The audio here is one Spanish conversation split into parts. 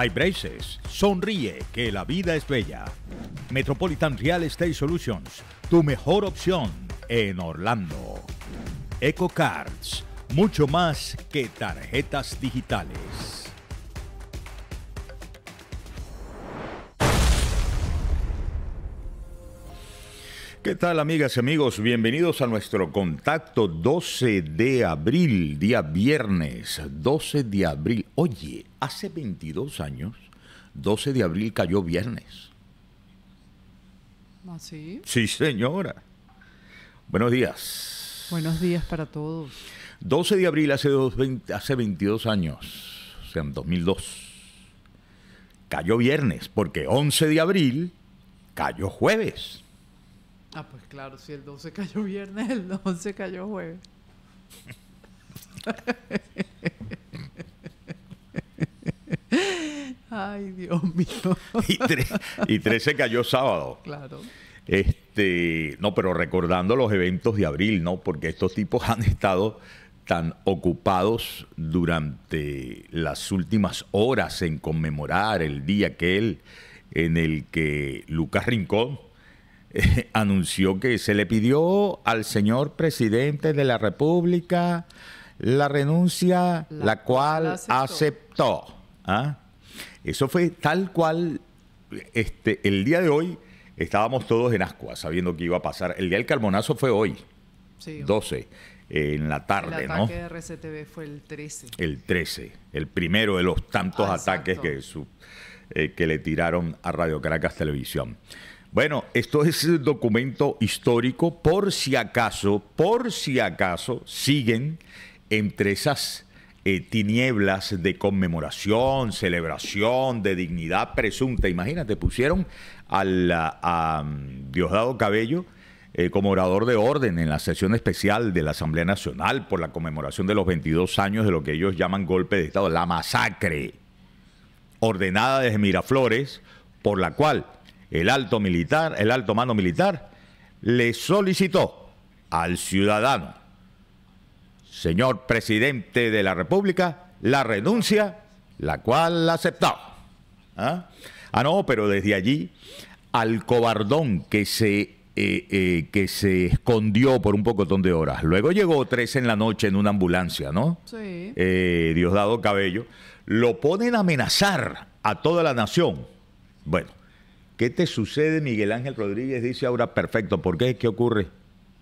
My Braces, sonríe que la vida es bella. Metropolitan Real Estate Solutions, tu mejor opción en Orlando. EcoCards, mucho más que tarjetas digitales. ¿Qué tal amigas y amigos? Bienvenidos a nuestro contacto 12 de abril, día viernes, 12 de abril. Oye, hace 22 años, 12 de abril cayó viernes. ¿Ah, sí? Sí, señora. Buenos días. Buenos días para todos. 12 de abril hace, hace 22 años, o sea, en 2002. Cayó viernes, porque 11 de abril cayó jueves. Ah, pues claro, si el 12 cayó viernes, el 11 cayó jueves. Ay, Dios mío. y, 13 cayó sábado. Claro. Este, no, pero recordando los eventos de abril, ¿no? Porque estos tipos han estado tan ocupados durante las últimas horas en conmemorar el día aquel en el que Lucas Rincón anunció que se le pidió al señor presidente de la República la renuncia, la, cual aceptó. ¿ah? Eso fue tal cual este, el día de hoy estábamos todos en ascuas sabiendo que iba a pasar. El día del carbonazo fue hoy, 12, en la tarde, el ¿no? ataque de RCTV fue el 13. El 13, el primero de los tantos ah, ataques que, eh, que le tiraron a Radio Caracas Televisión. Bueno, esto es el documento histórico por si acaso, por si acaso siguen entre esas eh, tinieblas de conmemoración, celebración, de dignidad presunta. Imagínate, pusieron a, mm, Diosdado Cabello eh, como orador de orden en la sesión especial de la Asamblea Nacional por la conmemoración de los 22 años de lo que ellos llaman golpe de Estado, la masacre ordenada desde Miraflores, por la cual el alto militar, el alto mando militar, le solicitó al ciudadano, señor presidente de la República, la renuncia, la cual la aceptó. ¿Ah? ¿Ah? no, pero desde allí al cobardón que se, eh, eh, que se escondió por un pocotón de horas. Luego llegó tres en la noche en una ambulancia, ¿no? Sí. Eh, Diosdado Cabello. Lo ponen a amenazar a toda la nación. Bueno, ¿Qué te sucede, Miguel Ángel Rodríguez? Dice ahora, perfecto, ¿por qué? ¿Qué ocurre?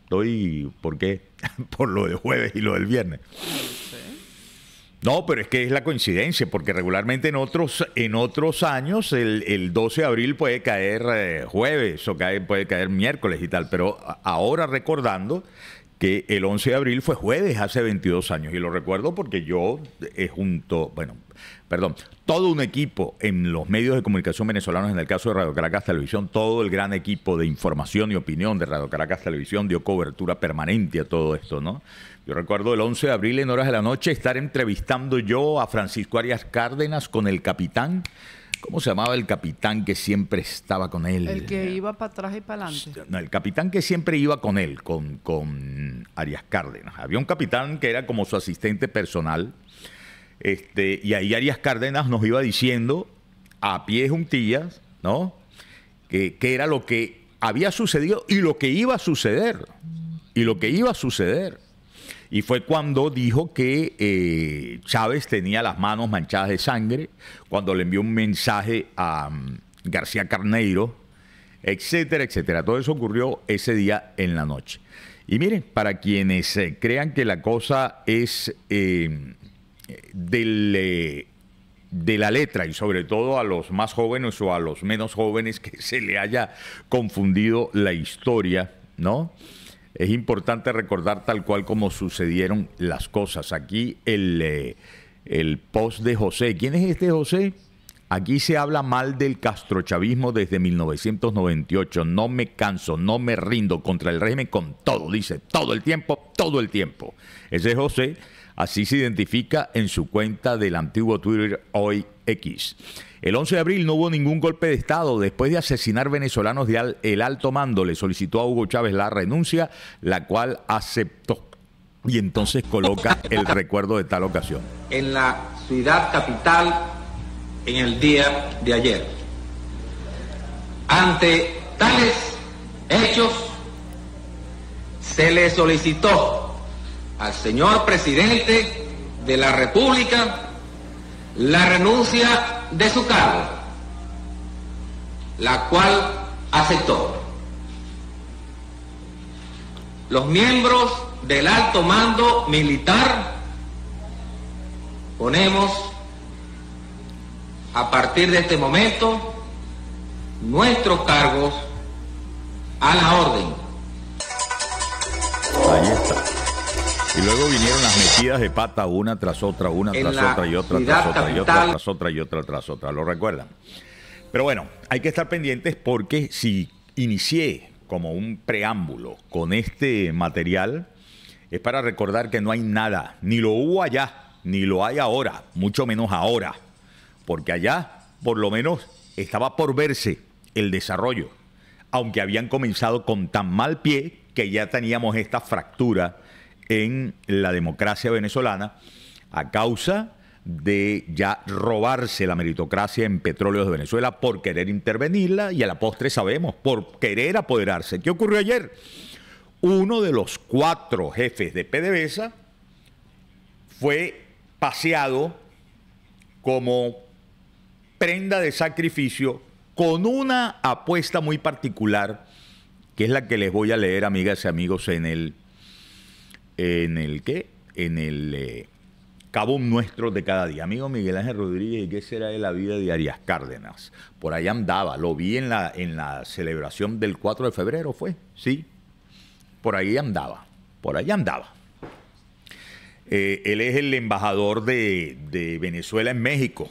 Estoy, ¿por qué? Por lo de jueves y lo del viernes. No, pero es que es la coincidencia, porque regularmente en otros, en otros años el, 12 de abril puede caer eh, jueves o puede caer miércoles y tal, pero ahora recordando, que el 11 de abril fue jueves hace 22 años. Y lo recuerdo porque yo eh, junto, bueno, perdón, todo un equipo en los medios de comunicación venezolanos, en el caso de Radio Caracas Televisión, todo el gran equipo de información y opinión de Radio Caracas Televisión dio cobertura permanente a todo esto, ¿no? Yo recuerdo el 11 de abril en horas de la noche estar entrevistando yo a Francisco Arias Cárdenas con el capitán ¿Cómo se llamaba el capitán que siempre estaba con él? El que iba para atrás y para adelante. No, el capitán que siempre iba con él, con, Arias Cárdenas. Había un capitán que era como su asistente personal. Este, y ahí Arias Cárdenas nos iba diciendo a pies juntillas, ¿no? que, era lo que había sucedido y lo que iba a suceder. Y lo que iba a suceder. Y fue cuando dijo que eh, Chávez tenía las manos manchadas de sangre, cuando le envió un mensaje a mm, García Carneiro, etcétera, etcétera. Todo eso ocurrió ese día en la noche. Y miren, para quienes eh, crean que la cosa es eh, de la letra y sobre todo a los más jóvenes o a los menos jóvenes que se le haya confundido la historia, ¿no? es importante recordar tal cual como sucedieron las cosas. Aquí el, eh, el post de José. ¿Quién es este José? Aquí se habla mal del castrochavismo desde 1998. No me canso, no me rindo contra el régimen con todo, dice, todo el tiempo, todo el tiempo. Ese es José Así se identifica en su cuenta del antiguo Twitter hoy X. El 11 de abril no hubo ningún golpe de Estado. Después de asesinar venezolanos, de el alto mando le solicitó a Hugo Chávez la renuncia, la cual aceptó. Y entonces coloca el recuerdo de tal ocasión. En la ciudad capital, en el día de ayer. Ante tales hechos, se le solicitó al señor presidente de la República la renuncia de su cargo, la cual aceptó. Los miembros del alto mando militar ponemos a partir de este momento nuestros cargos a la orden. Y luego vinieron las metidas de pata una tras otra, una tras otra y otra tras otra y otra tras otra y otra tras otra. ¿Lo recuerdan? Pero bueno, hay que estar pendientes porque si inicié como un preámbulo con este material, es para recordar que no hay nada, ni lo hubo allá, ni lo hay ahora, mucho menos ahora, porque allá por lo menos estaba por verse el desarrollo, aunque habían comenzado con tan mal pie que ya teníamos esta fractura en la democracia venezolana a causa de ya robarse la meritocracia en Petróleos de Venezuela por querer intervenirla y a la postre sabemos, por querer apoderarse. ¿Qué ocurrió ayer? Uno de los cuatro jefes de PDVSA fue paseado como prenda de sacrificio con una apuesta muy particular, que es la que les voy a leer, amigas y amigos, en el en el qué? En el eh, cabo nuestro de cada día. Amigo Miguel Ángel Rodríguez, qué será de la vida de Arias Cárdenas? Por ahí andaba, lo vi en la, en la celebración del 4 de febrero, ¿fue? Sí. Por ahí andaba, por ahí andaba. Eh, él es el embajador de, de Venezuela en México,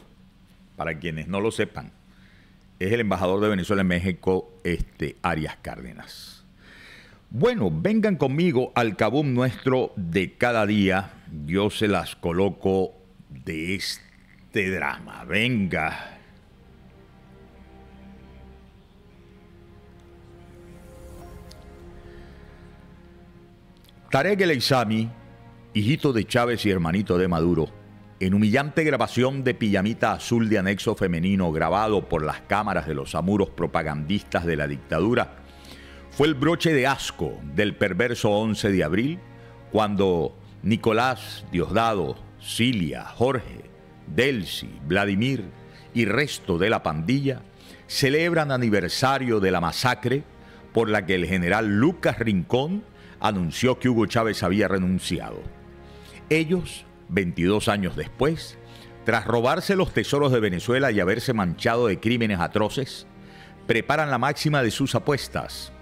para quienes no lo sepan. Es el embajador de Venezuela en México, este, Arias Cárdenas. Bueno, vengan conmigo al cabum nuestro de cada día. Yo se las coloco de este drama. Venga. Tarek El hijito de Chávez y hermanito de Maduro, en humillante grabación de Pijamita Azul de anexo femenino grabado por las cámaras de los amuros propagandistas de la dictadura, fue el broche de asco del perverso 11 de abril cuando Nicolás, Diosdado, Cilia, Jorge, Delcy, Vladimir y resto de la pandilla celebran aniversario de la masacre por la que el general Lucas Rincón anunció que Hugo Chávez había renunciado. Ellos, 22 años después, tras robarse los tesoros de Venezuela y haberse manchado de crímenes atroces, preparan la máxima de sus apuestas,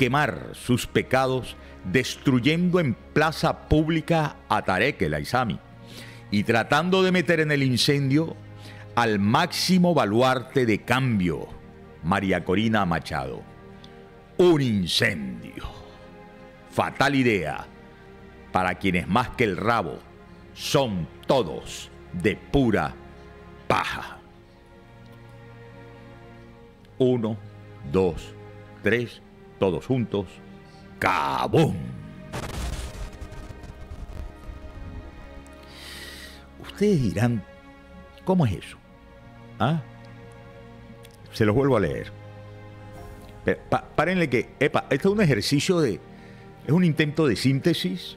quemar sus pecados, destruyendo en plaza pública a Tarek el Aizami y tratando de meter en el incendio al máximo baluarte de cambio, María Corina Machado. Un incendio. Fatal idea para quienes más que el rabo son todos de pura paja. Uno, dos, tres, todos juntos, ¡Cabón! Ustedes dirán, ¿cómo es eso? ¿Ah? Se los vuelvo a leer. párenle que, epa, esto es un ejercicio de, es un intento de síntesis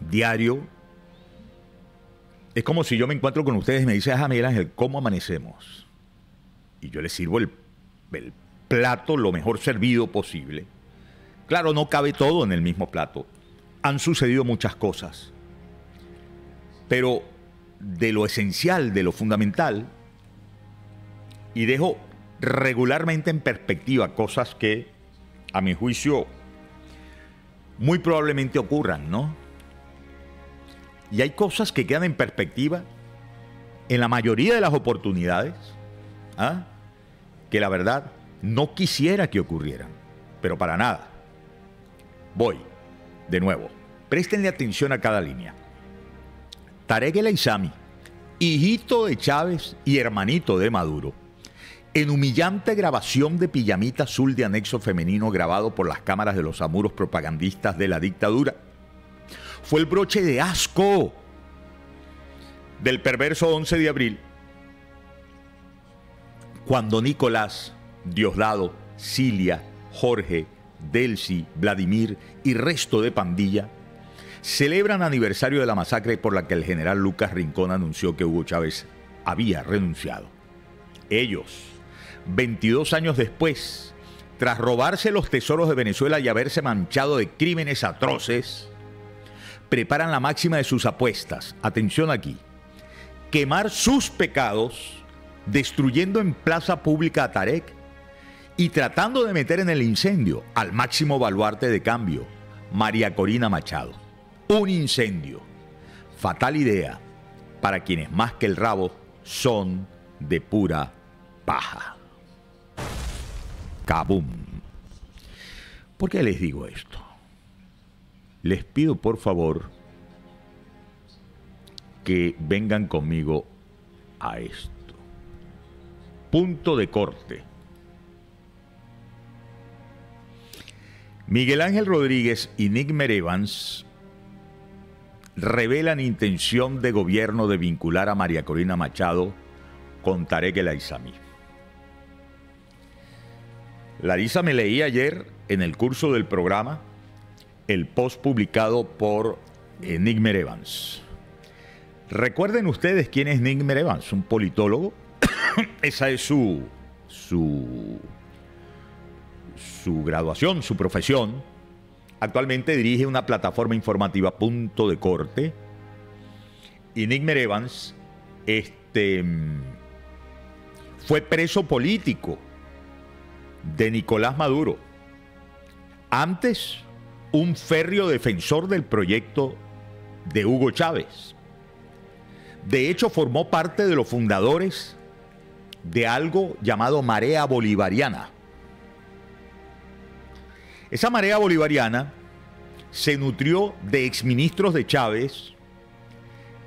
diario. Es como si yo me encuentro con ustedes y me dice, ah, Miguel Ángel, ¿cómo amanecemos? Y yo les sirvo el, el plato lo mejor servido posible. Claro, no cabe todo en el mismo plato. Han sucedido muchas cosas. Pero de lo esencial, de lo fundamental, y dejo regularmente en perspectiva cosas que, a mi juicio, muy probablemente ocurran, ¿no? Y hay cosas que quedan en perspectiva en la mayoría de las oportunidades, ¿ah? que la verdad no quisiera que ocurrieran, pero para nada. Voy, de nuevo, préstenle atención a cada línea. Tarek El hijito de Chávez y hermanito de Maduro, en humillante grabación de Pijamita Azul de anexo femenino grabado por las cámaras de los amuros propagandistas de la dictadura, fue el broche de asco del perverso 11 de abril, cuando Nicolás Diosdado, Cilia, Jorge, Delcy, Vladimir y resto de pandilla celebran aniversario de la masacre por la que el general Lucas Rincón anunció que Hugo Chávez había renunciado. Ellos, 22 años después, tras robarse los tesoros de Venezuela y haberse manchado de crímenes atroces, preparan la máxima de sus apuestas. Atención aquí. Quemar sus pecados, destruyendo en plaza pública a Tarek y tratando de meter en el incendio al máximo baluarte de cambio, María Corina Machado. Un incendio. Fatal idea para quienes más que el rabo son de pura paja. Cabum. ¿Por qué les digo esto? Les pido por favor que vengan conmigo a esto. Punto de corte. Miguel Ángel Rodríguez y Nick Merevans revelan intención de gobierno de vincular a María Corina Machado con Tarek El Aizami. Larisa me leí ayer en el curso del programa el post publicado por eh, Nick Merevans. Recuerden ustedes quién es Nick Merevans, un politólogo. Esa es su, su su graduación, su profesión, actualmente dirige una plataforma informativa Punto de Corte. Y Nick Evans este, mm, fue preso político de Nicolás Maduro. Antes, un férreo defensor del proyecto de Hugo Chávez. De hecho, formó parte de los fundadores de algo llamado Marea Bolivariana, esa marea bolivariana se nutrió de exministros de Chávez,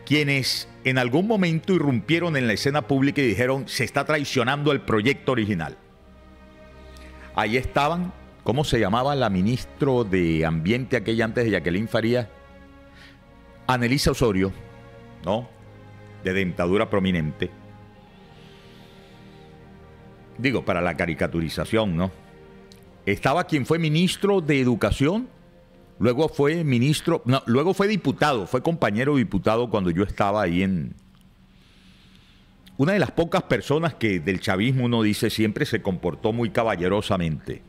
quienes en algún momento irrumpieron en la escena pública y dijeron, se está traicionando el proyecto original. Ahí estaban, ¿cómo se llamaba la ministro de Ambiente aquella antes de Jacqueline Faría Anelisa Osorio, ¿no? De dentadura prominente. Digo, para la caricaturización, ¿no? estaba quien fue ministro de Educación, luego fue ministro, no, luego fue diputado, fue compañero diputado cuando yo estaba ahí en... Una de las pocas personas que del chavismo uno dice siempre se comportó muy caballerosamente.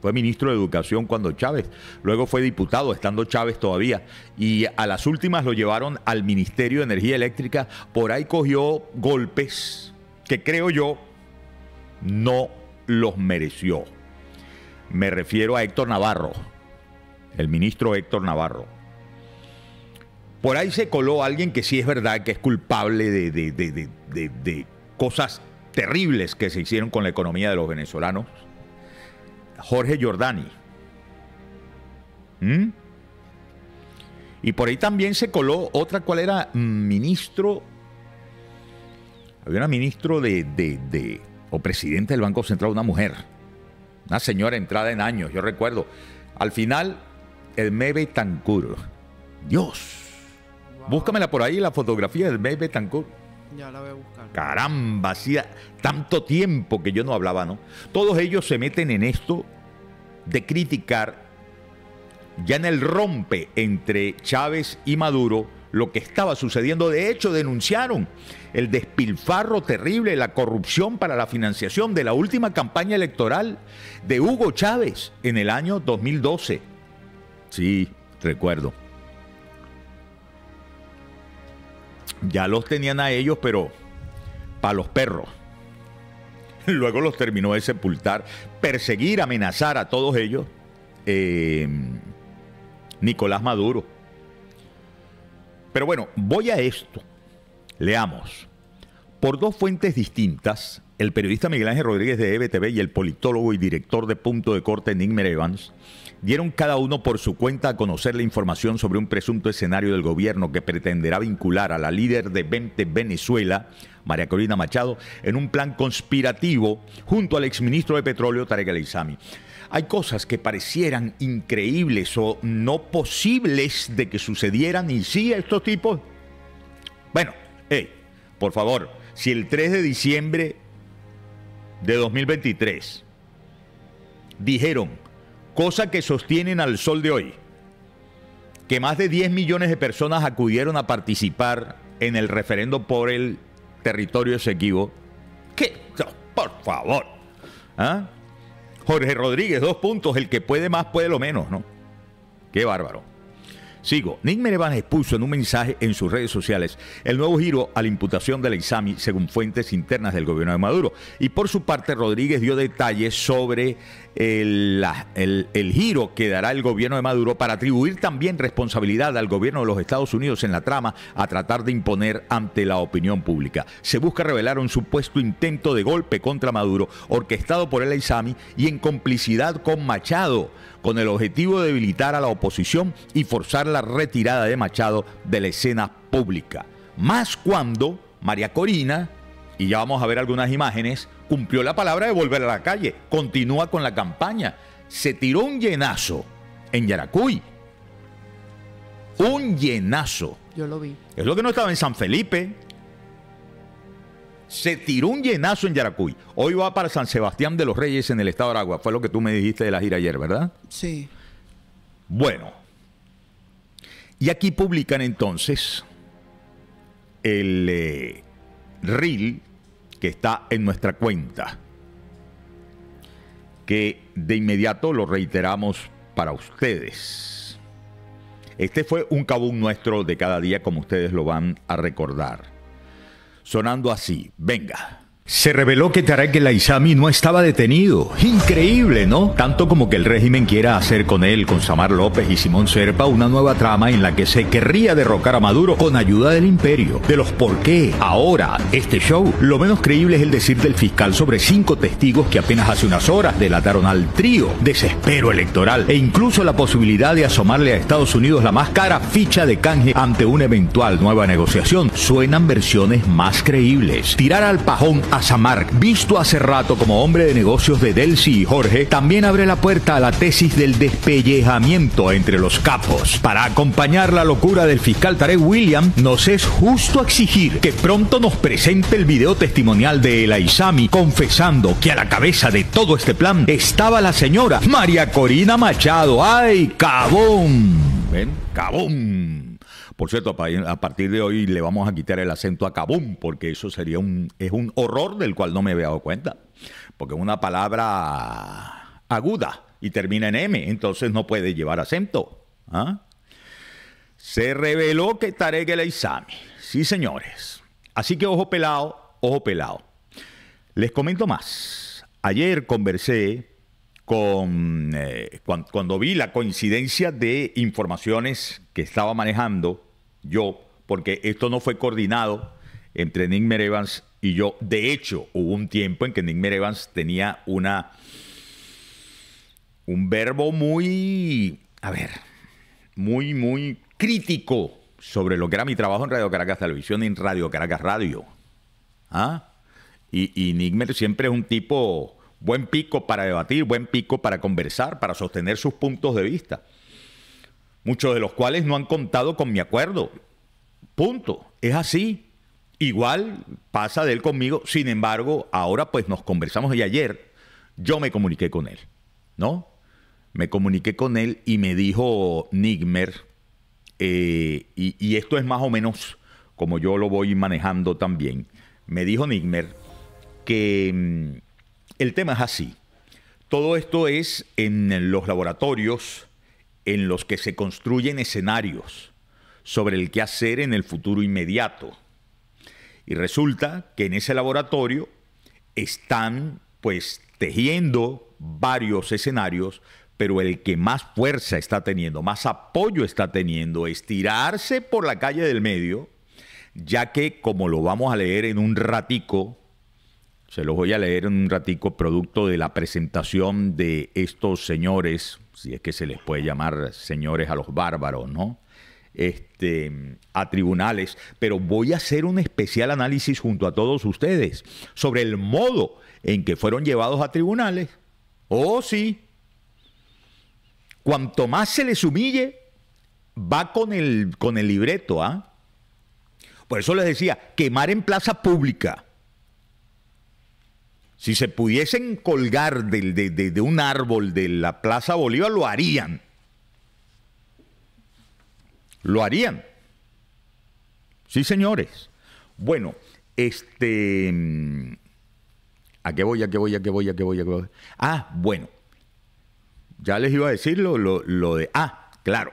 Fue ministro de Educación cuando Chávez, luego fue diputado, estando Chávez todavía, y a las últimas lo llevaron al Ministerio de Energía Eléctrica, por ahí cogió golpes que creo yo no los mereció. Me refiero a Héctor Navarro, el ministro Héctor Navarro. Por ahí se coló alguien que sí es verdad que es culpable de, cosas terribles que se hicieron con la economía de los venezolanos. Jorge Giordani. ¿Mm? Y por ahí también se coló otra, ¿cuál era? Ministro. Había una ministro de, de, o presidente del Banco Central, una mujer. Una señora entrada en años, yo recuerdo. Al final, el Mebe Tancur, Dios. Búscamela por ahí, la fotografía del Mebe Tancur, Ya la voy a buscar. Caramba, hacía tanto tiempo que yo no hablaba, ¿no? Todos ellos se meten en esto de criticar ya en el rompe entre Chávez y Maduro lo que estaba sucediendo. De hecho, denunciaron el despilfarro terrible, la corrupción para la financiación de la última campaña electoral de Hugo Chávez en el año 2012. Sí, recuerdo. Ya los tenían a ellos, pero para los perros. Luego los terminó de sepultar, perseguir, amenazar a todos ellos. Eh, Nicolás Maduro pero bueno, voy a esto. Leamos. Por dos fuentes distintas, el periodista Miguel Ángel Rodríguez de EBTV y el politólogo y director de Punto de Corte Nick Evans dieron cada uno por su cuenta a conocer la información sobre un presunto escenario del gobierno que pretenderá vincular a la líder de 20 Venezuela, María Corina Machado, en un plan conspirativo junto al exministro de Petróleo Tarek El hay cosas que parecieran increíbles o no posibles de que sucedieran y sí, estos tipos... Bueno, hey, por favor, si el 3 de diciembre de 2023 dijeron, cosa que sostienen al sol de hoy, que más de 10 millones de personas acudieron a participar en el referendo por el territorio exequivo. ¿Qué? Por favor. ¿Ah? Jorge Rodríguez, dos puntos. El que puede más puede lo menos, ¿no? Qué bárbaro. Sigo. Nick Menevan expuso en un mensaje en sus redes sociales el nuevo giro a la imputación del ISAMI, según fuentes internas del gobierno de Maduro. Y por su parte, Rodríguez dio detalles sobre el, el, giro que dará el gobierno de Maduro para atribuir también responsabilidad al gobierno de los Estados Unidos en la trama a tratar de imponer ante la opinión pública. Se busca revelar un supuesto intento de golpe contra Maduro orquestado por el isami y en complicidad con Machado, con el objetivo de debilitar a la oposición y forzar la retirada de Machado de la escena pública. Más cuando María Corina y ya vamos a ver algunas imágenes, cumplió la palabra de volver a la calle, continúa con la campaña, se tiró un llenazo en Yaracuy. Un llenazo. Yo lo vi. Es lo que no estaba en San Felipe. Se tiró un llenazo en Yaracuy. Hoy va para San Sebastián de los Reyes en el estado de Aragua. Fue lo que tú me dijiste de la gira ayer, ¿verdad? Sí. Bueno. Y aquí publican entonces el, eh, reel que está en nuestra cuenta, que de inmediato lo reiteramos para ustedes. Este fue un cabún nuestro de cada día, como ustedes lo van a recordar. Sonando así, venga. Se reveló que Tarek El Aizami no estaba detenido. Increíble, ¿no? Tanto como que el régimen quiera hacer con él, con Samar López y Simón Serpa, una nueva trama en la que se querría derrocar a Maduro con ayuda del imperio. De los por qué, ahora, este show, lo menos creíble es el decir del fiscal sobre cinco testigos que apenas hace unas horas delataron al trío. Desespero electoral e incluso la posibilidad de asomarle a Estados Unidos la más cara ficha de canje ante una eventual nueva negociación. Suenan versiones más creíbles. Tirar al pajón Samark visto hace rato como hombre de negocios de Delcy y Jorge, también abre la puerta a la tesis del despellejamiento entre los capos. Para acompañar la locura del fiscal Tarek William, nos es justo exigir que pronto nos presente el video testimonial de El Aizami confesando que a la cabeza de todo este plan estaba la señora María Corina Machado. ¡Ay, cabón! ¿Ven? ¡Cabón! Por cierto, a partir de hoy le vamos a quitar el acento a Kabum, porque eso sería un, es un horror del cual no me había dado cuenta. Porque es una palabra aguda y termina en M, entonces no puede llevar acento. ¿ah? Se reveló que Tarek El Aizami. Sí, señores. Así que ojo pelado, ojo pelado. Les comento más. Ayer conversé con, eh, cuando, vi la coincidencia de informaciones que estaba manejando yo, porque esto no fue coordinado entre Nick Evans y yo. De hecho, hubo un tiempo en que Nick Evans tenía una un verbo muy, a ver, muy, muy crítico sobre lo que era mi trabajo en Radio Caracas Televisión y en Radio Caracas Radio. ¿Ah? Y, y Nigmer siempre es un tipo buen pico para debatir, buen pico para conversar, para sostener sus puntos de vista muchos de los cuales no han contado con mi acuerdo. Punto. Es así. Igual pasa de él conmigo. Sin embargo, ahora pues nos conversamos y ayer yo me comuniqué con él, ¿no? Me comuniqué con él y me dijo Nigmer, eh, y, esto es más o menos como yo lo voy manejando también, me dijo Nigmer que mm, el tema es así. Todo esto es en los laboratorios en los que se construyen escenarios sobre el qué hacer en el futuro inmediato. Y resulta que en ese laboratorio están pues tejiendo varios escenarios, pero el que más fuerza está teniendo, más apoyo está teniendo es tirarse por la calle del medio, ya que como lo vamos a leer en un ratico, se los voy a leer en un ratico producto de la presentación de estos señores si es que se les puede llamar señores a los bárbaros, ¿no? Este, a tribunales, pero voy a hacer un especial análisis junto a todos ustedes sobre el modo en que fueron llevados a tribunales. Oh, sí. Cuanto más se les humille, va con el, con el libreto, ¿ah? Por eso les decía, quemar en plaza pública si se pudiesen colgar de, un árbol de la Plaza Bolívar, lo harían. Lo harían. Sí, señores. Bueno, este... Mm, ¿A qué voy? ¿A qué voy? ¿A qué voy? ¿A qué voy? Ah, bueno. Ya les iba a decir lo, lo de... Ah, claro.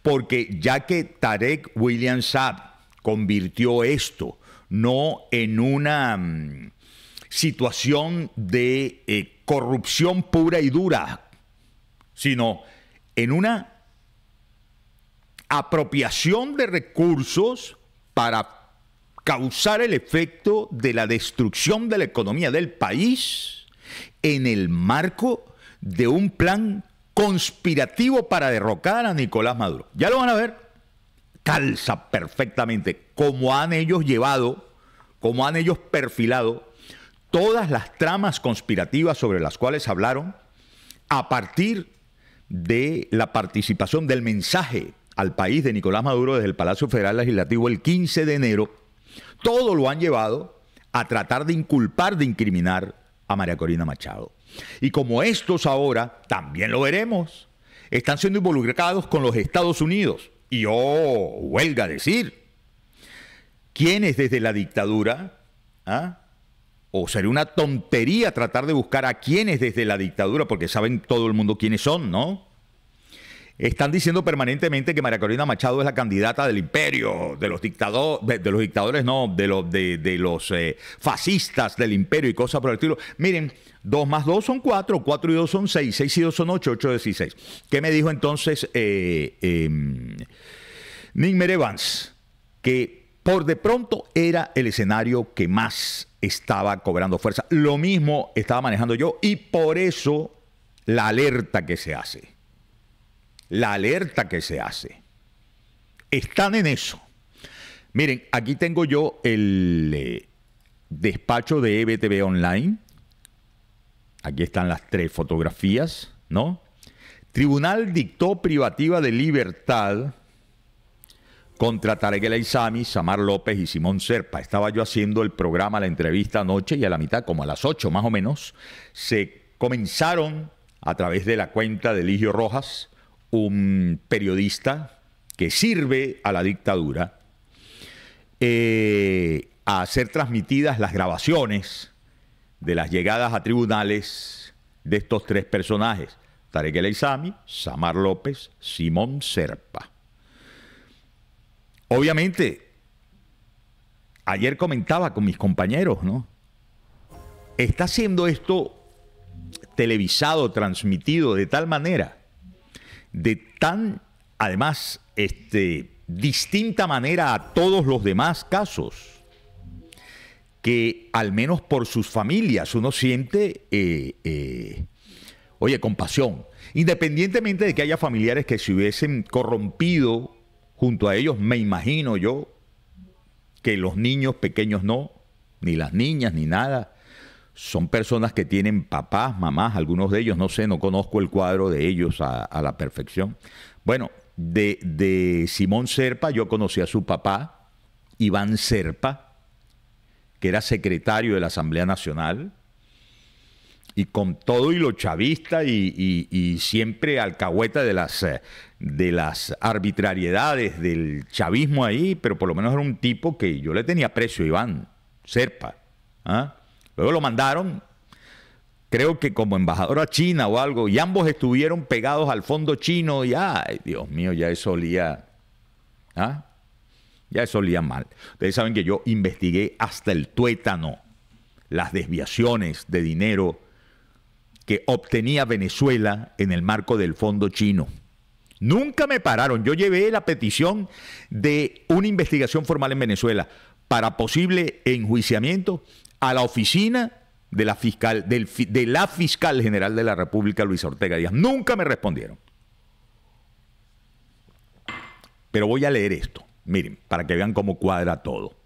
Porque ya que Tarek William Saab convirtió esto no en una mm, situación de eh, corrupción pura y dura, sino en una apropiación de recursos para causar el efecto de la destrucción de la economía del país en el marco de un plan conspirativo para derrocar a Nicolás Maduro. Ya lo van a ver, calza perfectamente cómo han ellos llevado, cómo han ellos perfilado todas las tramas conspirativas sobre las cuales hablaron a partir de la participación del mensaje al país de Nicolás Maduro desde el Palacio Federal Legislativo el 15 de enero, todo lo han llevado a tratar de inculpar, de incriminar a María Corina Machado. Y como estos ahora, también lo veremos, están siendo involucrados con los Estados Unidos. Y yo oh, huelga decir, quienes desde la dictadura ¿ah? o sería una tontería tratar de buscar a quienes desde la dictadura, porque saben todo el mundo quiénes son, ¿no? Están diciendo permanentemente que María Carolina Machado es la candidata del imperio, de los dictadores, de, los dictadores, no, de los, de, de los eh, fascistas del imperio y cosas por el estilo. Miren, 2 más 2 son 4, 4 y 2 son 6, 6 y 2 son 8, 8 es 16. ¿Qué me dijo entonces eh, eh, em, Nick Merevans? Que por de pronto era el escenario que más estaba cobrando fuerza. Lo mismo estaba manejando yo y por eso la alerta que se hace. La alerta que se hace. Están en eso. Miren, aquí tengo yo el eh, despacho de EBTV Online. Aquí están las tres fotografías, ¿no? Tribunal dictó privativa de libertad contra Tarek El Samar López y Simón Serpa. Estaba yo haciendo el programa, la entrevista anoche y a la mitad, como a las 8 más o menos, se comenzaron a través de la cuenta de Ligio Rojas, un periodista que sirve a la dictadura, eh, a ser transmitidas las grabaciones de las llegadas a tribunales de estos tres personajes, Tarek El Samar López, Simón Serpa. Obviamente, ayer comentaba con mis compañeros, ¿no? Está siendo esto televisado, transmitido de tal manera, de tan, además, este, distinta manera a todos los demás casos, que al menos por sus familias uno siente, eh, eh, oye, compasión. Independientemente de que haya familiares que se hubiesen corrompido Junto a ellos me imagino yo que los niños pequeños no, ni las niñas, ni nada. Son personas que tienen papás, mamás, algunos de ellos, no sé, no conozco el cuadro de ellos a, la perfección. Bueno, de, de Simón Serpa yo conocí a su papá, Iván Serpa, que era secretario de la Asamblea Nacional, y con todo y lo chavista y, siempre alcahueta de las, eh, de las arbitrariedades del chavismo ahí, pero por lo menos era un tipo que yo le tenía precio, Iván, Serpa. ¿ah? Luego lo mandaron, creo que como embajador a China o algo, y ambos estuvieron pegados al fondo chino y, ay, Dios mío, ya eso olía, ¿ah? ya eso olía mal. Ustedes saben que yo investigué hasta el tuétano las desviaciones de dinero que obtenía Venezuela en el marco del fondo chino. Nunca me pararon. Yo llevé la petición de una investigación formal en Venezuela para posible enjuiciamiento a la oficina de la fiscal, de la fiscal general de la República, Luis Ortega Díaz. Nunca me respondieron. Pero voy a leer esto, miren, para que vean cómo cuadra todo.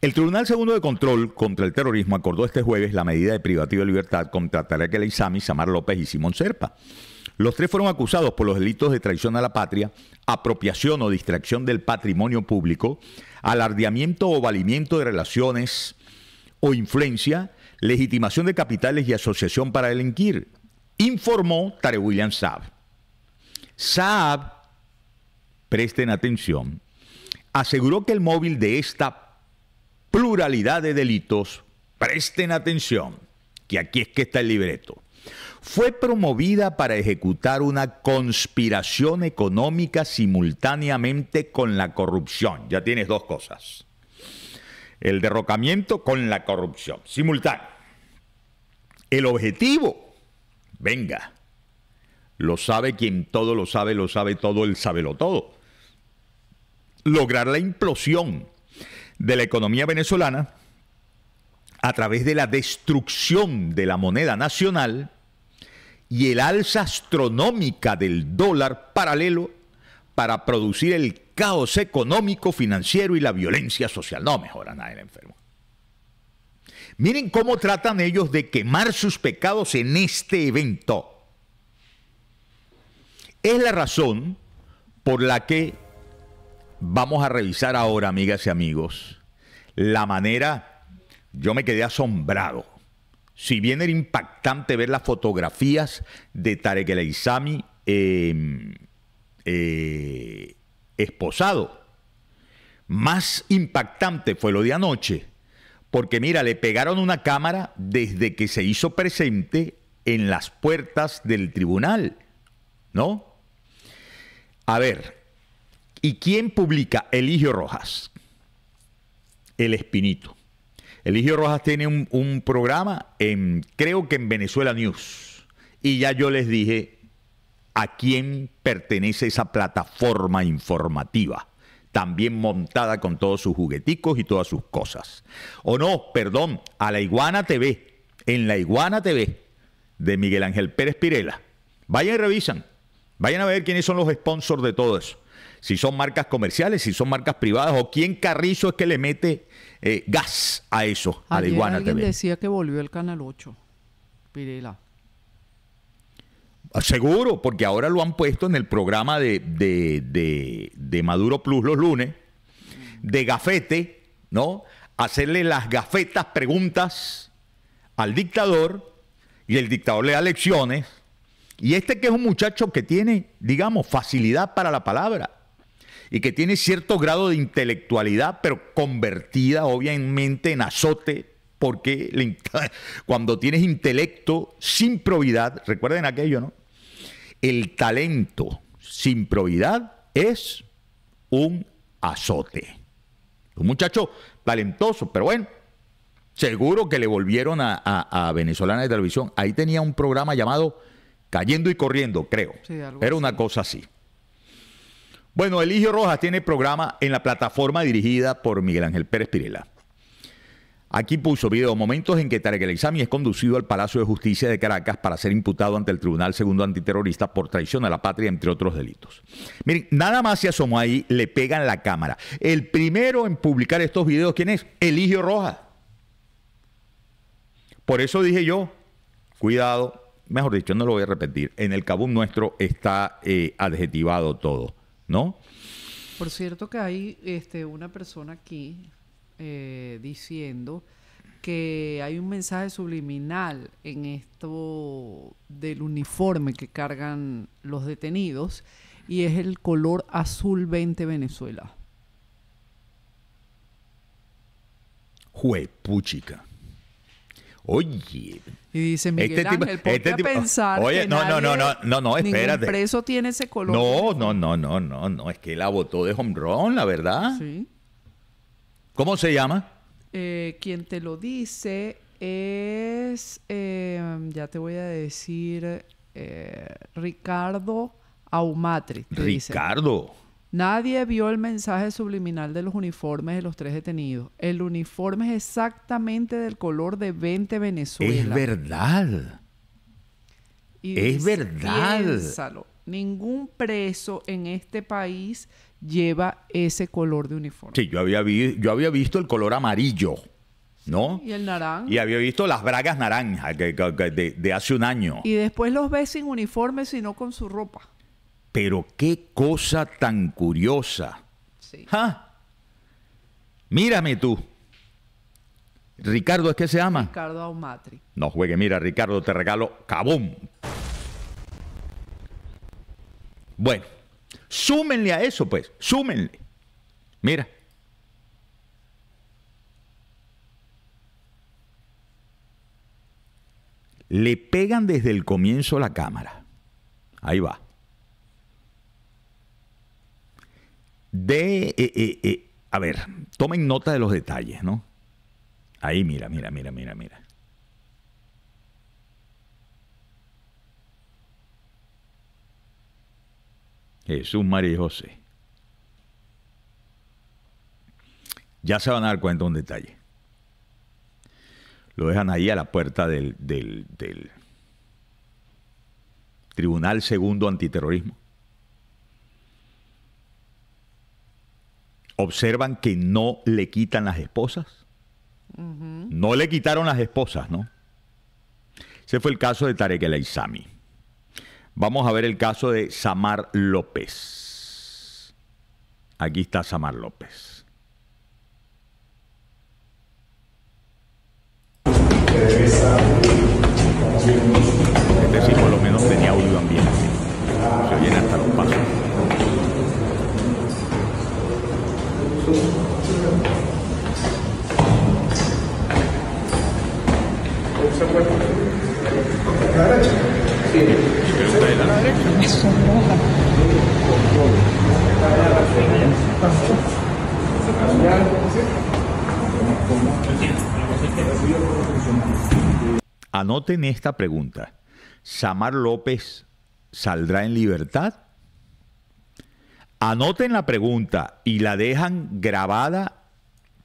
El Tribunal Segundo de Control contra el Terrorismo acordó este jueves la medida de privativa de libertad contra Tarek El Samar López y Simón Serpa. Los tres fueron acusados por los delitos de traición a la patria, apropiación o distracción del patrimonio público, alardeamiento o valimiento de relaciones o influencia, legitimación de capitales y asociación para delinquir, informó Tarek William Saab. Saab, presten atención, aseguró que el móvil de esta pluralidad de delitos, presten atención, que aquí es que está el libreto, fue promovida para ejecutar una conspiración económica simultáneamente con la corrupción. Ya tienes dos cosas. El derrocamiento con la corrupción, simultáneo. El objetivo, venga, lo sabe quien todo lo sabe, lo sabe todo, él sabe lo todo. Lograr la implosión de la economía venezolana a través de la destrucción de la moneda nacional y el alza astronómica del dólar paralelo para producir el caos económico, financiero y la violencia social. No mejora nada el enfermo. Miren cómo tratan ellos de quemar sus pecados en este evento. Es la razón por la que Vamos a revisar ahora, amigas y amigos, la manera, yo me quedé asombrado. Si bien era impactante ver las fotografías de Tarek El em, eh, esposado, más impactante fue lo de anoche, porque mira, le pegaron una cámara desde que se hizo presente en las puertas del tribunal, ¿no? A ver, ¿Y quién publica? Eligio Rojas, El Espinito. Eligio Rojas tiene un, programa, en, creo que en Venezuela News. Y ya yo les dije a quién pertenece esa plataforma informativa también montada con todos sus jugueticos y todas sus cosas. O no, perdón, a la Iguana TV, en la Iguana TV de Miguel Ángel Pérez Pirela. Vayan y revisan, vayan a ver quiénes son los sponsors de todo eso si son marcas comerciales, si son marcas privadas o quién carrizo es que le mete eh, gas a eso, a la Iguana alguien decía que volvió el Canal 8, Pirela. Ah, seguro, porque ahora lo han puesto en el programa de, de Maduro Plus los lunes, de gafete, ¿no? Hacerle las gafetas preguntas al dictador y el dictador le da lecciones. Y este que es un muchacho que tiene, digamos, facilidad para la palabra, y que tiene cierto grado de intelectualidad, pero convertida obviamente en azote, porque cuando tienes intelecto sin probidad, recuerden aquello, ¿no? El talento sin probidad es un azote. Un muchacho talentoso, pero bueno, seguro que le volvieron a, Venezolana de Televisión. Ahí tenía un programa llamado Cayendo y Corriendo, creo. Era una cosa así. Bueno, Eligio Rojas tiene programa en la plataforma dirigida por Miguel Ángel Pérez Pirela. Aquí puso video momentos en que Tarek El examen es conducido al Palacio de Justicia de Caracas para ser imputado ante el Tribunal Segundo Antiterrorista por traición a la patria, entre otros delitos. Miren, nada más se asomó ahí, le pegan la cámara. El primero en publicar estos videos, ¿quién es? Eligio Rojas. Por eso dije yo, cuidado, mejor dicho, no lo voy a repetir, en el cabum nuestro está eh, adjetivado todo. ¿no? Por cierto que hay este, una persona aquí eh, diciendo que hay un mensaje subliminal en esto del uniforme que cargan los detenidos y es el color azul 20 Venezuela. Juepuchica. Oye. Y dice Miguel este Ángel, este pensar oye, que no, no, no, no, no, espérate. El preso tiene ese color. No, no, no, no, no, no, es que la votó de home run, la verdad. Sí. ¿Cómo se llama? Eh, quien te lo dice es, em, ya te voy a decir, eh, Ricardo Aumatri. Ricardo. Dice. Nadie vio el mensaje subliminal de los uniformes de los tres detenidos. El uniforme es exactamente del color de 20 Venezuela. Es verdad. es verdad. Ningún preso en este país lleva ese color de uniforme. Sí, yo había, yo había visto el color amarillo, ¿no? Y el naranja. Y había visto las bragas naranjas de, de, hace un año. Y después los ves sin uniforme, sino con su ropa. Pero qué cosa tan curiosa. Sí. ¿Ah? Mírame tú. Ricardo, ¿es que se llama? Ricardo Aumatri. No juegue, mira, Ricardo, te regalo ¡cabum! Bueno, súmenle a eso, pues, súmenle. Mira. Le pegan desde el comienzo la cámara. Ahí va. de... Eh, eh, eh, a ver, tomen nota de los detalles, ¿no? Ahí, mira, mira, mira, mira, mira. Jesús, María y José. Ya se van a dar cuenta de un detalle. Lo dejan ahí a la puerta del, del, del Tribunal Segundo Antiterrorismo. observan que no le quitan las esposas. No le quitaron las esposas, ¿no? Ese fue el caso de Tarek El Aizami. Vamos a ver el caso de Samar López. Aquí está Samar López. Este sí por lo menos tenía un Anoten esta pregunta. ¿Samar López saldrá en libertad? Anoten la pregunta y la dejan grabada,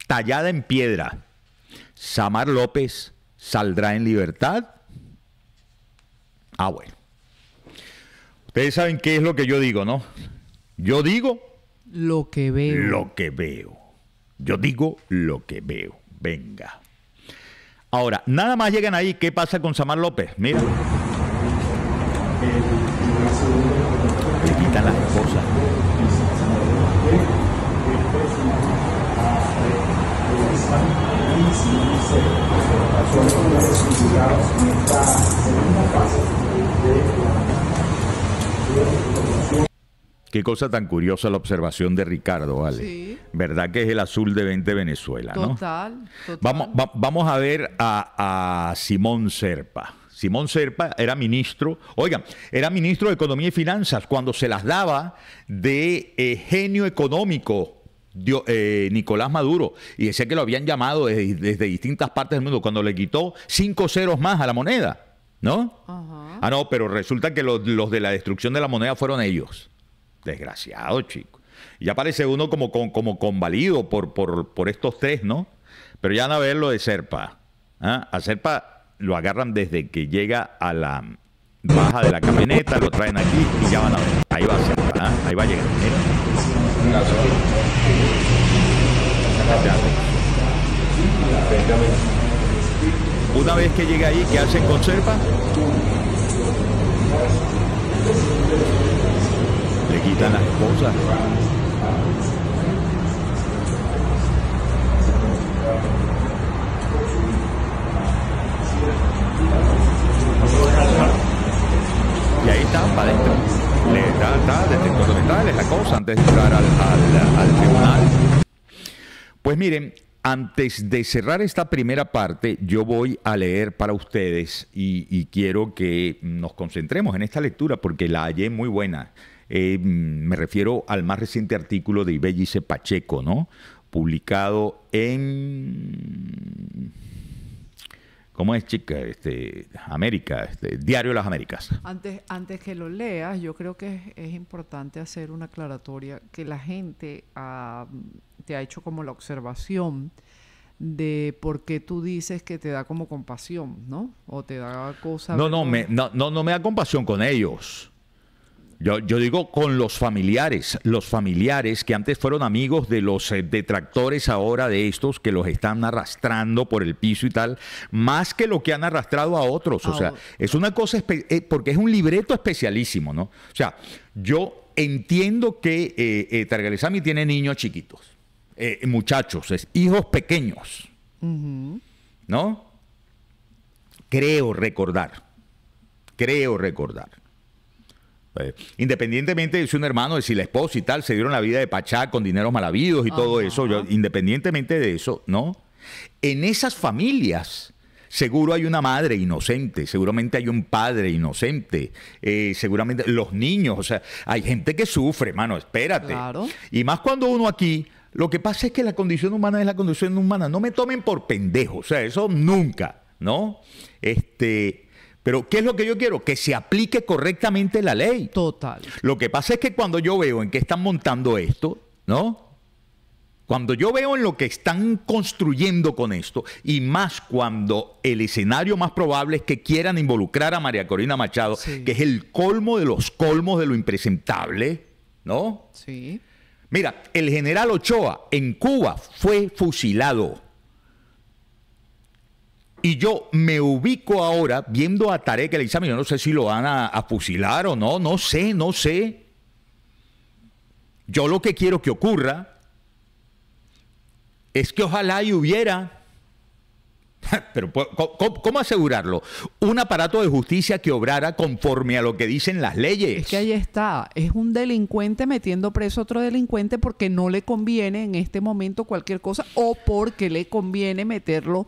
tallada en piedra. ¿Samar López saldrá en libertad? Ah, bueno. Ustedes saben qué es lo que yo digo, ¿no? Yo digo lo que veo. Lo que veo. Yo digo lo que veo. Venga. Ahora, nada más llegan ahí, ¿qué pasa con Samar López? Mira. Le quitan las cosas. Qué cosa tan curiosa la observación de Ricardo, ¿vale? ¿Verdad que es el azul de 20 Venezuela, Vamos, a ver a, Simón Serpa. Simón Serpa era ministro, oigan, era ministro de Economía y Finanzas cuando se las daba de eh, genio económico. Eh, Nicolás Maduro y decía que lo habían llamado desde distintas partes del mundo cuando le quitó cinco ceros más a la moneda. ¿No? Ah, no, pero resulta que los, de la destrucción de la moneda fueron ellos. Desgraciado, chico. Y ya parece uno como, como, convalido por, por, estos tres, ¿no? Pero ya van a ver lo de Serpa. ¿ah? A Serpa lo agarran desde que llega a la baja de la camioneta, lo traen aquí y ya van a ver. Ahí va Serpa, ¿ah? ahí va a llegar. Una vez que llega ahí, ¿qué hacen? ¿Conserva? Le quitan las cosas. Y ahí está, para adentro. Le da, da detector de la cosa, antes de entrar al, al tribunal. Pues miren, antes de cerrar esta primera parte, yo voy a leer para ustedes y, quiero que nos concentremos en esta lectura porque la hallé muy buena. Eh, me refiero al más reciente artículo de Ibellice Pacheco, ¿no? Publicado en. ¿Cómo es, chica? Este, América, este, Diario de las Américas. Antes, antes que lo leas, yo creo que es, importante hacer una aclaratoria que la gente. ha... Ah, te ha hecho como la observación de por qué tú dices que te da como compasión, ¿no? O te da cosas... No, no, me, no, no, me da compasión con ellos. Yo, yo, digo con los familiares, los familiares que antes fueron amigos de los eh, detractores ahora de estos que los están arrastrando por el piso y tal, más que lo que han arrastrado a otros. O sea, es una cosa, eh, porque es un libreto especialísimo, ¿no? O sea, yo entiendo que eh, eh tiene niños chiquitos eh, muchachos, es hijos pequeños, ¿no? Creo recordar, creo recordar. Eh, independientemente de si un hermano, de si la esposa y tal, se dieron la vida de Pachá con dineros malavidos y todo eso, independientemente de eso, ¿no? En esas familias, Seguro hay una madre inocente, seguramente hay un padre inocente, eh, seguramente los niños, o sea, hay gente que sufre, hermano, espérate. Y más cuando uno aquí lo que pasa es que la condición humana es la condición humana. No me tomen por pendejo, o sea, eso nunca, ¿no? Este, pero ¿qué es lo que yo quiero? Que se aplique correctamente la ley. Total. Lo que pasa es que cuando yo veo en qué están montando esto, ¿no? Cuando yo veo en lo que están construyendo con esto, y más cuando el escenario más probable es que quieran involucrar a María Corina Machado, que es el colmo de los colmos de lo impresentable, ¿no? Sí. Mira, el general Ochoa en Cuba fue fusilado. Y yo me ubico ahora viendo a Tarek el examen. Yo no sé si lo van a, a fusilar o no, no sé, no sé. Yo lo que quiero que ocurra es que ojalá y hubiera Pero ¿cómo, asegurarlo? Un aparato de justicia que obrara conforme a lo que dicen las leyes. Es que ahí está, es un delincuente metiendo preso a otro delincuente porque no le conviene en este momento cualquier cosa o porque le conviene meterlo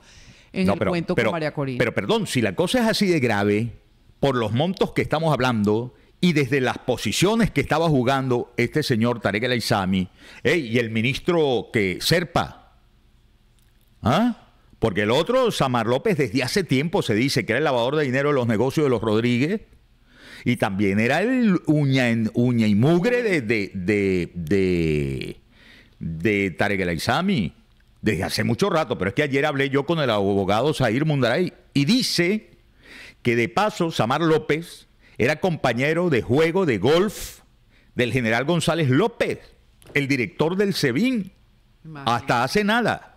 en el cuento con María Corina. Pero perdón, si la cosa es así de grave, por los montos que estamos hablando, y desde las posiciones que estaba jugando este señor Tarek El Aizami y el ministro que Serpa. ¿Ah? Porque el otro, Samar López, desde hace tiempo se dice que era el lavador de dinero de los negocios de los Rodríguez y también era el uña, uña y mugre de, de, de, de, Tarek desde hace mucho rato. Pero es que ayer hablé yo con el abogado Zahir Mundaray y dice que de paso Samar López era compañero de juego de golf del general González López, el director del SEBIN, hasta hace nada.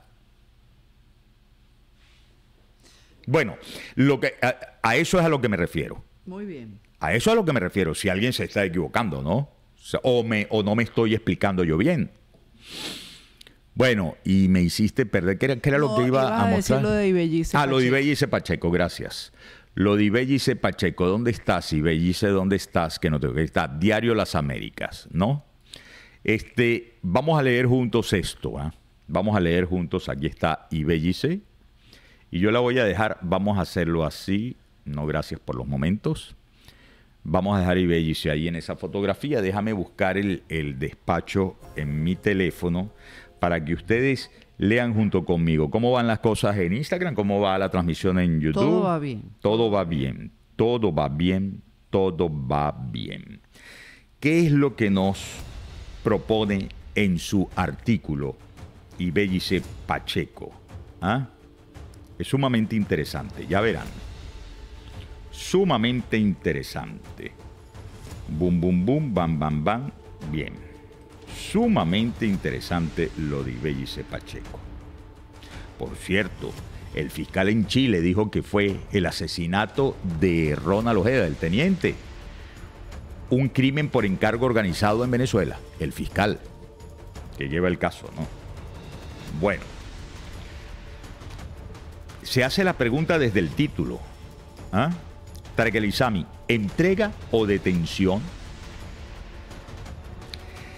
Bueno, lo que, a, eso es a lo que me refiero. Muy bien. A eso es a lo que me refiero, si alguien se está equivocando, ¿no? O, o no me estoy explicando yo bien. Bueno, y me hiciste perder, ¿qué era, lo que iba a, Lo de ah, lo de Ibellice Pacheco, gracias. Lo de Ibellice Pacheco, ¿dónde estás? Ibellice, ¿dónde estás? Que no te está Diario Las Américas, ¿no? Este, vamos a leer juntos esto, ¿ah? Vamos a leer juntos, aquí está Ibellice. Y yo la voy a dejar, vamos a hacerlo así, no gracias por los momentos. Vamos a dejar Ibellice ahí en esa fotografía. Déjame buscar el, despacho en mi teléfono para que ustedes lean junto conmigo cómo van las cosas en Instagram, cómo va la transmisión en YouTube. Todo va bien. Todo va bien, todo va bien, todo va bien. ¿Qué es lo que nos propone en su artículo Ibellice Pacheco? ¿Ah? Es sumamente interesante, ya verán. Sumamente interesante. Bum, bum, bum, bam, bam, bam. Bien. Sumamente interesante lo de Ibellice Pacheco. Por cierto, el fiscal en Chile dijo que fue el asesinato de Ronald Ojeda, el teniente. Un crimen por encargo organizado en Venezuela. El fiscal que lleva el caso, ¿no? Bueno, se hace la pregunta desde el título. al ¿ah? isami ¿entrega o detención?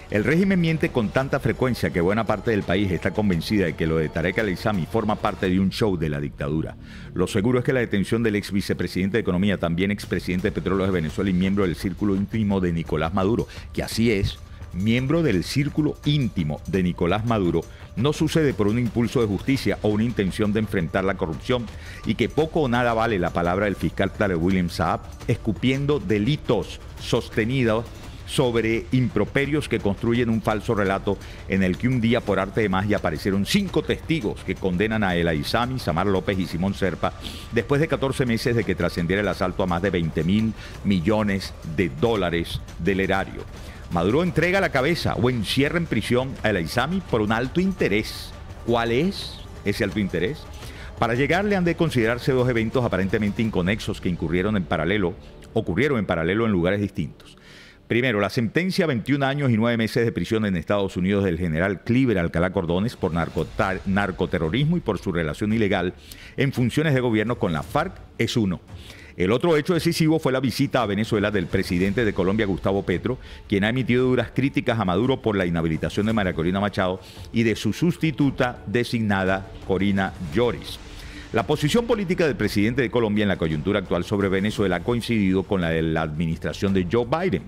El régimen miente con tanta frecuencia que buena parte del país está convencida de que lo de Tarek al-Isami forma parte de un show de la dictadura. Lo seguro es que la detención del ex vicepresidente de Economía, también expresidente de petróleo de Venezuela y miembro del círculo íntimo de Nicolás Maduro, que así es, miembro del círculo íntimo de Nicolás Maduro, no sucede por un impulso de justicia o una intención de enfrentar la corrupción y que poco o nada vale la palabra del fiscal Tale William Saab escupiendo delitos sostenidos sobre improperios que construyen un falso relato en el que un día por arte de magia aparecieron cinco testigos que condenan a El Isami, Samar López y Simón Serpa después de 14 meses de que trascendiera el asalto a más de 20 mil millones de dólares del erario. Maduro entrega la cabeza o encierra en prisión a El Aizami por un alto interés. ¿Cuál es ese alto interés? Para llegarle han de considerarse dos eventos aparentemente inconexos que incurrieron en paralelo, ocurrieron en paralelo en lugares distintos. Primero, la sentencia a 21 años y 9 meses de prisión en Estados Unidos del general Cliver Alcalá Cordones por narcoterrorismo y por su relación ilegal en funciones de gobierno con la FARC es uno. El otro hecho decisivo fue la visita a Venezuela del presidente de Colombia, Gustavo Petro, quien ha emitido duras críticas a Maduro por la inhabilitación de María Corina Machado y de su sustituta designada, Corina Lloris. La posición política del presidente de Colombia en la coyuntura actual sobre Venezuela ha coincidido con la de la administración de Joe Biden.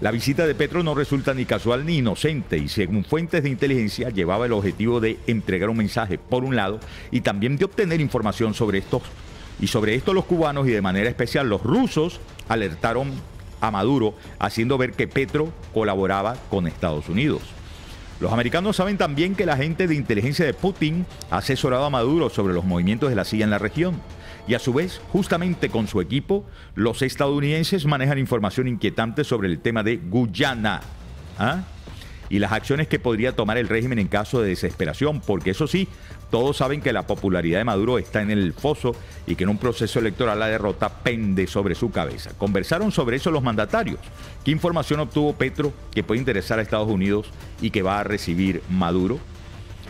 La visita de Petro no resulta ni casual ni inocente y según fuentes de inteligencia llevaba el objetivo de entregar un mensaje por un lado y también de obtener información sobre estos y sobre esto los cubanos y de manera especial los rusos alertaron a Maduro haciendo ver que Petro colaboraba con Estados Unidos. Los americanos saben también que la gente de inteligencia de Putin ha asesorado a Maduro sobre los movimientos de la CIA en la región. Y a su vez, justamente con su equipo, los estadounidenses manejan información inquietante sobre el tema de Guyana. ¿ah? y las acciones que podría tomar el régimen en caso de desesperación, porque eso sí, todos saben que la popularidad de Maduro está en el foso y que en un proceso electoral la derrota pende sobre su cabeza. Conversaron sobre eso los mandatarios. ¿Qué información obtuvo Petro que puede interesar a Estados Unidos y que va a recibir Maduro?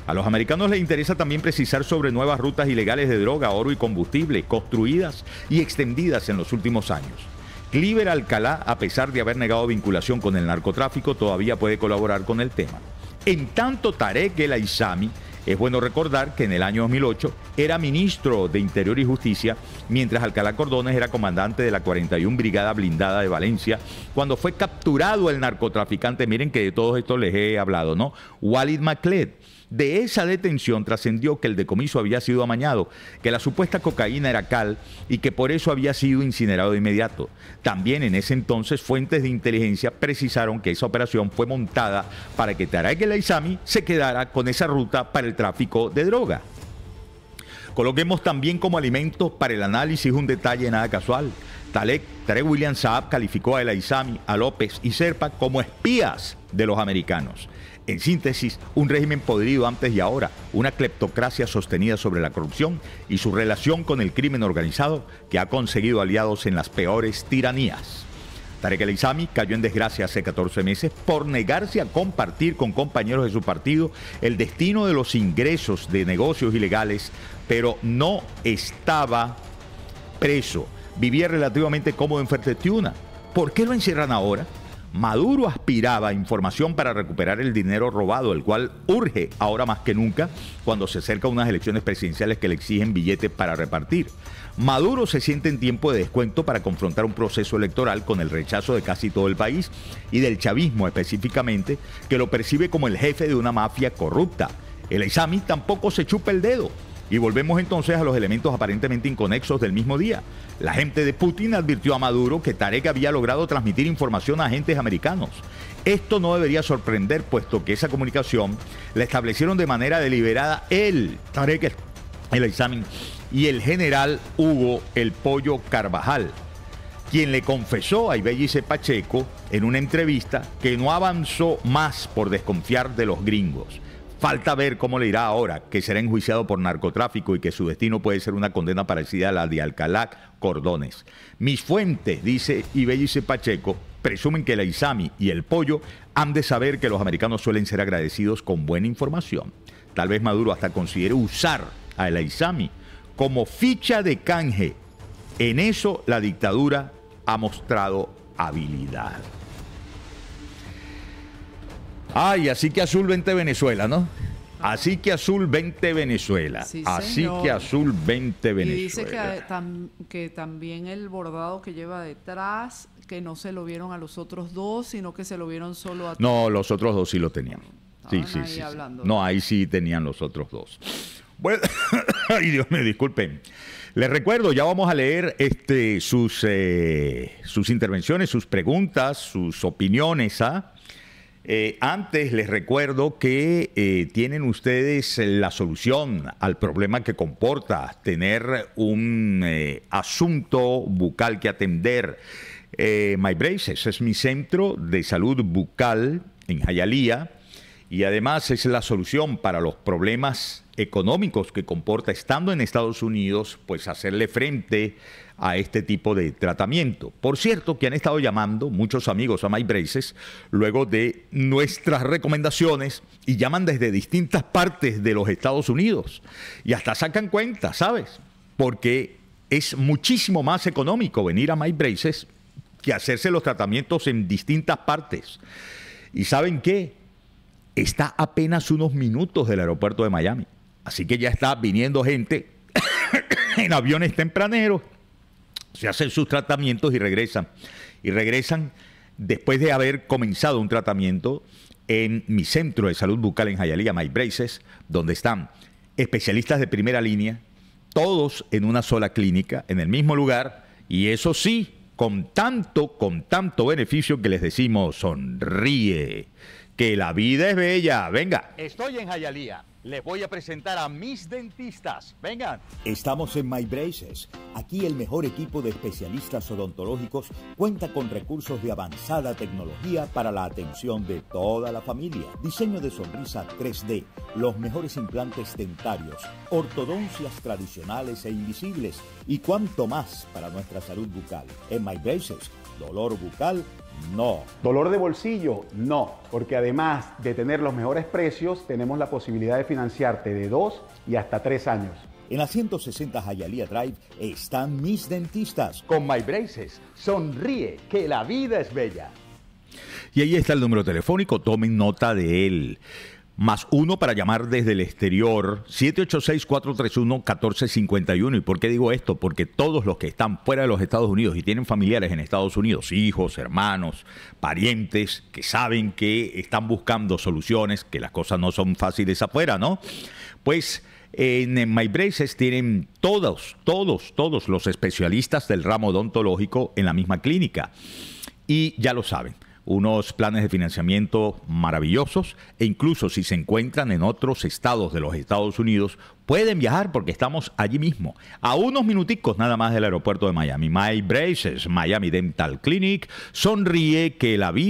A los americanos les interesa también precisar sobre nuevas rutas ilegales de droga, oro y combustible construidas y extendidas en los últimos años. Cliver Alcalá, a pesar de haber negado vinculación con el narcotráfico, todavía puede colaborar con el tema. En tanto, Tarek El Aizami es bueno recordar que en el año 2008 era ministro de Interior y Justicia, mientras Alcalá Cordones era comandante de la 41 Brigada Blindada de Valencia, cuando fue capturado el narcotraficante, miren que de todos estos les he hablado, ¿no? Walid Macled de esa detención trascendió que el decomiso había sido amañado, que la supuesta cocaína era cal y que por eso había sido incinerado de inmediato. También en ese entonces fuentes de inteligencia precisaron que esa operación fue montada para que Tarek El Aizami se quedara con esa ruta para el tráfico de droga. Coloquemos también como alimento para el análisis un detalle nada casual. Talek, Tarek William Saab calificó a El Aizami, a López y Serpa como espías de los americanos. En síntesis, un régimen podrido antes y ahora, una cleptocracia sostenida sobre la corrupción y su relación con el crimen organizado que ha conseguido aliados en las peores tiranías. Tarek El Isami cayó en desgracia hace 14 meses por negarse a compartir con compañeros de su partido el destino de los ingresos de negocios ilegales, pero no estaba preso. Vivía relativamente cómodo en Fertetiuna. ¿Por qué lo encierran ahora? Maduro aspiraba a información para recuperar el dinero robado, el cual urge ahora más que nunca cuando se acerca unas elecciones presidenciales que le exigen billetes para repartir. Maduro se siente en tiempo de descuento para confrontar un proceso electoral con el rechazo de casi todo el país y del chavismo específicamente, que lo percibe como el jefe de una mafia corrupta. El aizami tampoco se chupa el dedo y volvemos entonces a los elementos aparentemente inconexos del mismo día. La gente de Putin advirtió a Maduro que Tarek había logrado transmitir información a agentes americanos. Esto no debería sorprender, puesto que esa comunicación la establecieron de manera deliberada él, Tarek el examen, y el general Hugo el Pollo Carvajal, quien le confesó a Ibellice Pacheco en una entrevista que no avanzó más por desconfiar de los gringos. Falta ver cómo le irá ahora, que será enjuiciado por narcotráfico y que su destino puede ser una condena parecida a la de Alcalá Cordones. Mis fuentes, dice Ibellice Pacheco, presumen que el Isami y el pollo han de saber que los americanos suelen ser agradecidos con buena información. Tal vez Maduro hasta considere usar a el Isami como ficha de canje. En eso la dictadura ha mostrado habilidad. Ay, así que Azul 20 Venezuela, ¿no? Así que Azul 20 Venezuela. Así que Azul 20 Venezuela. Y dice que, también el bordado que lleva detrás, que no se lo vieron a los otros dos, sino que se lo vieron solo a... No, los otros dos sí lo tenían. sí, sí, sí, No, ahí sí tenían los otros dos. Bueno, ay Dios me disculpen. Les recuerdo, ya vamos a leer este, sus, eh, sus intervenciones, sus preguntas, sus opiniones, ¿ah? Eh, antes les recuerdo que eh, tienen ustedes la solución al problema que comporta tener un eh, asunto bucal que atender. My Braces es mi centro de salud bucal en Jayalía y además es la solución para los problemas económicos que comporta estando en Estados Unidos, pues hacerle frente a este tipo de tratamiento. Por cierto, que han estado llamando muchos amigos a My Braces luego de nuestras recomendaciones y llaman desde distintas partes de los Estados Unidos y hasta sacan cuenta, ¿sabes? Porque es muchísimo más económico venir a My Braces que hacerse los tratamientos en distintas partes. ¿Y saben qué? Está apenas unos minutos del aeropuerto de Miami. Así que ya está viniendo gente en aviones tempraneros se hacen sus tratamientos y regresan. Y regresan después de haber comenzado un tratamiento en mi centro de salud bucal en Jayalía, My Braces, donde están especialistas de primera línea, todos en una sola clínica, en el mismo lugar, y eso sí, con tanto, con tanto beneficio que les decimos, sonríe, que la vida es bella, venga. Estoy en Jayalía les voy a presentar a mis dentistas. Vengan. Estamos en My Braces. Aquí el mejor equipo de especialistas odontológicos cuenta con recursos de avanzada tecnología para la atención de toda la familia. Diseño de sonrisa 3D, los mejores implantes dentarios, ortodoncias tradicionales e invisibles y cuanto más para nuestra salud bucal. En My Braces, dolor bucal no. ¿Dolor de bolsillo? No, porque además de tener los mejores precios, tenemos la posibilidad de financiarte de dos y hasta tres años. En la 160 Hialeah Drive están mis dentistas. Con My Braces, sonríe que la vida es bella. Y ahí está el número telefónico, tomen nota de él más uno para llamar desde el exterior, 786-431-1451. ¿Y por qué digo esto? Porque todos los que están fuera de los Estados Unidos y tienen familiares en Estados Unidos, hijos, hermanos, parientes, que saben que están buscando soluciones, que las cosas no son fáciles afuera, ¿no? Pues... En My Braces tienen todos, todos, todos los especialistas del ramo odontológico en la misma clínica. Y ya lo saben, unos planes de financiamiento maravillosos e incluso si se encuentran en otros estados de los Estados Unidos, pueden viajar porque estamos allí mismo, a unos minuticos nada más del aeropuerto de Miami. My Braces, Miami Dental Clinic, sonríe que la vida